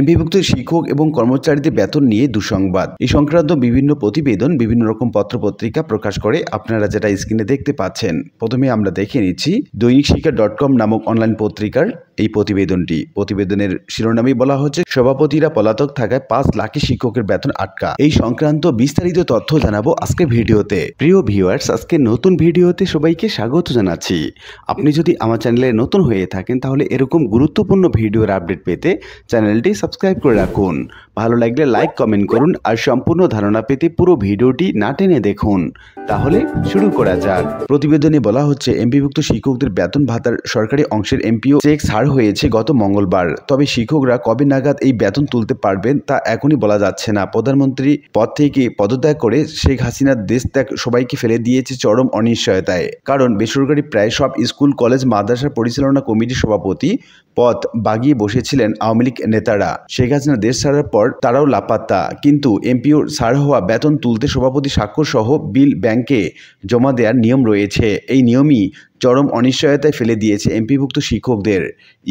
এমপিভুক্ত শিক্ষক এবং কর্মচারীদের বেতন নিয়ে দুঃসংবাদ এই সংক্রান্ত বিভিন্ন প্রতিবেদন বিভিন্ন রকম পত্রপত্রিকা প্রকাশ করে আপনারা যেটা স্ক্রিনে দেখতে পাচ্ছেন প্রথমে আমরা দেখে নিচ্ছি দৈনিক শিক্ষা ডট কম নামক অনলাইন পত্রিকার এই প্রতিবেদনটি প্রতিবেদনের শিরোনামে বলা হচ্ছে সভাপতিরা পলাতক থাকায় পাঁচ লাখে শিক্ষকের বেতন আটকা এই সংক্রান্ত বিস্তারিত তথ্য জানাবো আজকে ভিডিওতে প্রিয় ভিউয়ার্স আজকে নতুন ভিডিওতে সবাইকে স্বাগত জানাচ্ছি আপনি যদি আমার চ্যানেলে নতুন হয়ে থাকেন তাহলে এরকম গুরুত্বপূর্ণ ভিডিওর আপডেট পেতে চ্যানেলটি সাবস্ক্রাইব করে রাখুন ভালো লাগলে লাইক কমেন্ট করুন আর সম্পূর্ণ ধারণা পেতে পুরো ভিডিওটি না টেনে দেখুন তাহলে শুরু করা যাক প্রতিবেদনে বলা হচ্ছে এমপিভুক্ত শিক্ষকদের বেতন ভাতার সরকারি অংশের এমপিও চেক পার হয়েছে গত মঙ্গলবার তবে শিক্ষকরা কবে নাগাদ এই বেতন তুলতে পারবেন তা এখনই বলা যাচ্ছে না প্রধানমন্ত্রী পদ থেকে পদত্যাগ করে শেখ হাসিনার দেশ ত্যাগ সবাইকে ফেলে দিয়েছে চরম অনিশ্চয়তায় কারণ বেসরকারি প্রায় সব স্কুল কলেজ মাদ্রাসা পরিচালনা কমিটির সভাপতি পথ বাগিয়ে বসেছিলেন আওয়ামী লীগ নেতারা শেখ হাসিনা দেশ ছাড়ার পর তারাও লাপাত্তা কিন্তু এমপিও ছাড় হওয়া বেতন তুলতে সভাপতি স্বাক্ষর সহ বিল ব্যাংকে জমা দেওয়ার নিয়ম রয়েছে এই নিয়মই চরম অনিশ্চয়তায় ফেলে দিয়েছে এমপিভুক্ত শিক্ষকদের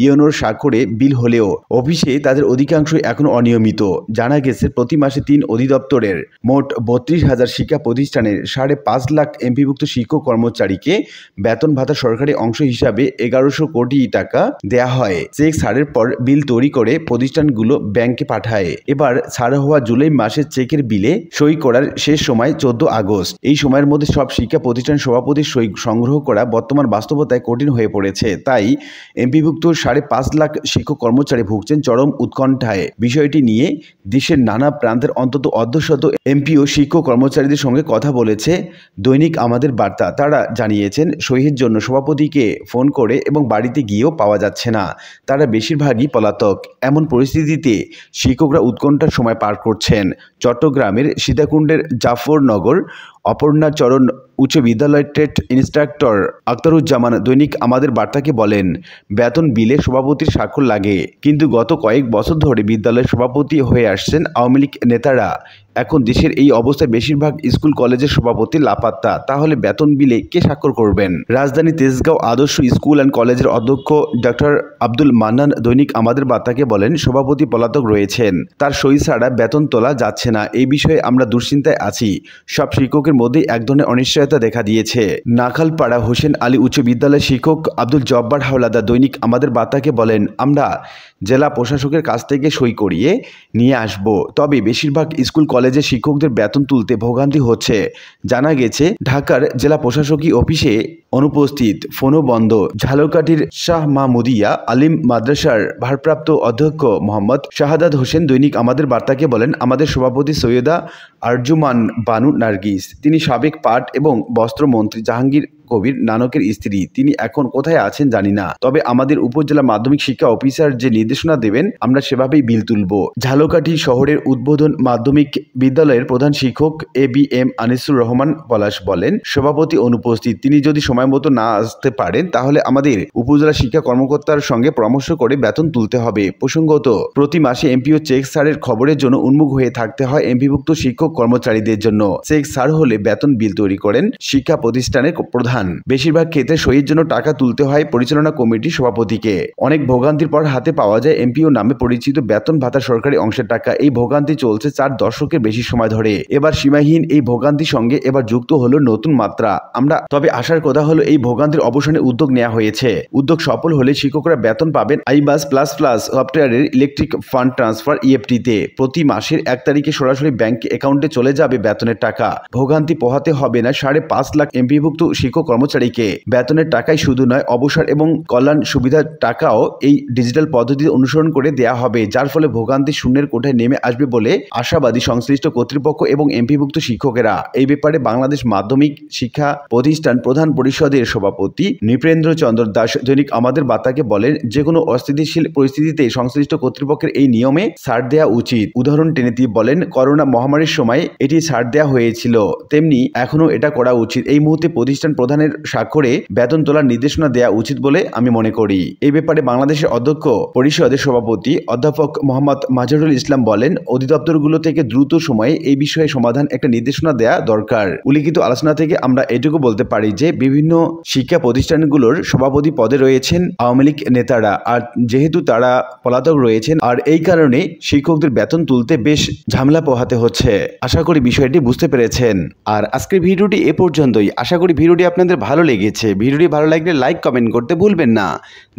ইয়নোর স্বাক্ষরে বিল হলেও অফিসে তাদের অধিকাংশই এখন অনিয়মিত জানা গেছে প্রতি মাসে তিন অধিদপ্তরের মোট বত্রিশ হাজার শিক্ষা প্রতিষ্ঠানের সাড়ে পাঁচ লাখ এমপিভুক্ত শিক্ষক কর্মচারীকে বেতন ভাতা সরকারি অংশ হিসাবে এগারোশো কোটি টাকা দেয়া হয় হয় চেক ছাড়ের পর বিল তৈরি করে প্রতিষ্ঠানগুলো ব্যাংকে পাঠায় এবার ছাড় হওয়া জুলাই মাসের চেকের বিলে সই করার শেষ সময় চোদ্দ আগস্ট এই সময়ের মধ্যে সব শিক্ষা প্রতিষ্ঠান সভাপতির সই সংগ্রহ করা বর্তমান বাস্তবতায় কঠিন হয়ে পড়েছে তাই এমপিভুক্ত সাড়ে পাঁচ লাখ শিক্ষক কর্মচারী ভুগছেন চরম উৎকণ্ঠায় বিষয়টি নিয়ে দেশের নানা প্রান্তের অন্তত অর্ধশত এমপিও শিক্ষক কর্মচারীদের সঙ্গে কথা বলেছে দৈনিক আমাদের বার্তা তারা জানিয়েছেন সহির জন্য সভাপতিকে ফোন করে এবং বাড়িতে গিয়েও পাওয়া যাচ্ছে না তারা বেশিরভাগই পলাতক এমন পরিস্থিতিতে শিক্ষকরা উৎকণ্ঠার সময় পার করছেন চট্টগ্রামের সীতাকুণ্ডের জাফরনগর অপর্ণাচরণ উচ্চ বিদ্যালয় টেট ইন্সট্রাক্টর আখতারুজ্জামান দৈনিক আমাদের বার্তাকে বলেন বেতন বিলে সভাপতির স্বাক্ষর লাগে কিন্তু গত কয়েক বছর ধরে বিদ্যালয়ের সভাপতি হয়ে আসছেন আওয়ামী লীগ নেতারা এখন দেশের এই অবস্থায় বেশিরভাগ স্কুল কলেজের সভাপতি লাপাত্তা তাহলে বেতন বিলে কে স্বাক্ষর করবেন রাজধানী তেজগাঁও আদর্শ স্কুল অ্যান্ড কলেজের অধ্যক্ষ ডক্টর আব্দুল মান্নান দৈনিক আমাদের বার্তাকে বলেন সভাপতি পলাতক রয়েছেন তার সই ছাড়া বেতন তোলা যাচ্ছে না এই বিষয়ে আমরা দুশ্চিন্তায় আছি সব শিক্ষকের মধ্যেই এক ধরনের অনিশ্চয় নিশ্চয়তা দেখা দিয়েছে নাখালপাড়া হোসেন আলী উচ্চ বিদ্যালয়ের শিক্ষক আব্দুল জব্বার হাওলাদার দৈনিক আমাদের বার্তাকে বলেন আমরা জেলা প্রশাসকের কাছ থেকে সই করিয়ে নিয়ে আসব তবে বেশিরভাগ স্কুল কলেজে শিক্ষকদের বেতন তুলতে ভোগান্তি হচ্ছে জানা গেছে ঢাকার জেলা প্রশাসকী অফিসে অনুপস্থিত ফোনও বন্ধ ঝালকাটির শাহ মাহমুদিয়া আলিম মাদ্রাসার ভারপ্রাপ্ত অধ্যক্ষ মোহাম্মদ শাহাদাত হোসেন দৈনিক আমাদের বার্তাকে বলেন আমাদের সভাপতি সৈয়দা আরজুমান বানু নার্গিস তিনি সাবেক পাট এবং বস্ত্রমন্ত্রী জাহাঙ্গীর কবির নানকের স্ত্রী তিনি এখন কোথায় আছেন জানি না তবে আমাদের উপজেলা মাধ্যমিক শিক্ষা অফিসার যে নির্দেশনা দেবেন আমরা সেভাবেই বিল তুলব ঝালকাঠি শহরের উদ্বোধন মাধ্যমিক বিদ্যালয়ের প্রধান শিক্ষক A B M Anisur Rahman Palash বলেন সভাপতি অনুপস্থিত তিনি যদি সময় মতো না আসতে পারেন তাহলে আমাদের উপজেলা শিক্ষা কর্মকর্তার সঙ্গে পরামর্শ করে বেতন তুলতে হবে প্রসঙ্গত প্রতি মাসে এমপিও চেক সারের খবরের জন্য উন্মুখ হয়ে থাকতে হয় এমপিভুক্ত শিক্ষক কর্মচারীদের জন্য চেক সার হলে বেতন বিল তৈরি করেন শিক্ষা প্রতিষ্ঠানের প্রধান প্রধান বেশিরভাগ ক্ষেত্রে সইয়ের জন্য টাকা তুলতে হয় পরিচালনা কমিটির সভাপতিকে অনেক ভোগান্তির পর হাতে পাওয়া যায় এমপিও নামে পরিচিত বেতন ভাতা সরকারি অংশের টাকা এই ভোগান্তি চলছে চার দশকের বেশি সময় ধরে এবার সীমাহীন এই ভোগান্তির সঙ্গে এবার যুক্ত হলো নতুন মাত্রা আমরা তবে আসার কথা হলো এই ভোগান্তির অবসানে উদ্যোগ নেওয়া হয়েছে উদ্যোগ সফল হলে শিক্ষকরা বেতন পাবেন আইবাস প্লাস প্লাস সফটওয়্যারের ইলেকট্রিক ফান্ড ট্রান্সফার ইএফটিতে প্রতি মাসের এক তারিখে সরাসরি ব্যাংক অ্যাকাউন্টে চলে যাবে বেতনের টাকা ভোগান্তি পোহাতে হবে না সাড়ে পাঁচ লাখ এমপিভুক্ত শিক্ষক কর্মচারীকে বেতনের টাকাই শুধু নয় অবসর এবং কল্যাণ সুবিধার টাকাও এই ডিজিটাল পদ্ধতি অনুসরণ করে দেয়া হবে যার ফলে ভোগান্তি শূন্যের কোঠায় নেমে আসবে বলে আশাবাদী সংশ্লিষ্ট কর্তৃপক্ষ এবং এমপিভুক্ত শিক্ষকেরা এই ব্যাপারে বাংলাদেশ মাধ্যমিক শিক্ষা প্রতিষ্ঠান প্রধান পরিষদের সভাপতি নৃপেন্দ্র চন্দ্র দাস দৈনিক আমাদের বার্তাকে বলেন যে কোনো অস্থিতিশীল পরিস্থিতিতে সংশ্লিষ্ট কর্তৃপক্ষের এই নিয়মে ছাড় দেওয়া উচিত উদাহরণ টেনে তিনি বলেন করোনা মহামারীর সময় এটি ছাড় দেওয়া হয়েছিল তেমনি এখনও এটা করা উচিত এই মুহূর্তে প্রতিষ্ঠান প্রধান সংবিধানের স্বাক্ষরে বেতন তোলার নির্দেশনা দেয়া উচিত বলে আমি মনে করি এই ব্যাপারে বাংলাদেশের অধ্যক্ষ পরিষদের সভাপতি অধ্যাপক মোহাম্মদ মাজারুল ইসলাম বলেন অধিদপ্তরগুলো থেকে দ্রুত সময়ে এই বিষয়ে সমাধান একটা নির্দেশনা দেয়া দরকার উল্লিখিত আলোচনা থেকে আমরা এটুকু বলতে পারি যে বিভিন্ন শিক্ষা প্রতিষ্ঠানগুলোর সভাপতি পদে রয়েছেন আওয়ামী লীগ নেতারা আর যেহেতু তারা পলাতক রয়েছেন আর এই কারণে শিক্ষকদের বেতন তুলতে বেশ ঝামেলা পোহাতে হচ্ছে আশা করি বিষয়টি বুঝতে পেরেছেন আর আজকের ভিডিওটি এ পর্যন্তই আশা করি ভিডিওটি আপনার আপনাদের ভালো লেগেছে ভিডিওটি ভালো লাগলে লাইক কমেন্ট করতে ভুলবেন না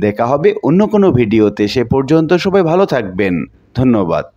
দেখা হবে অন্য কোনো ভিডিওতে সে পর্যন্ত সবাই ভালো থাকবেন ধন্যবাদ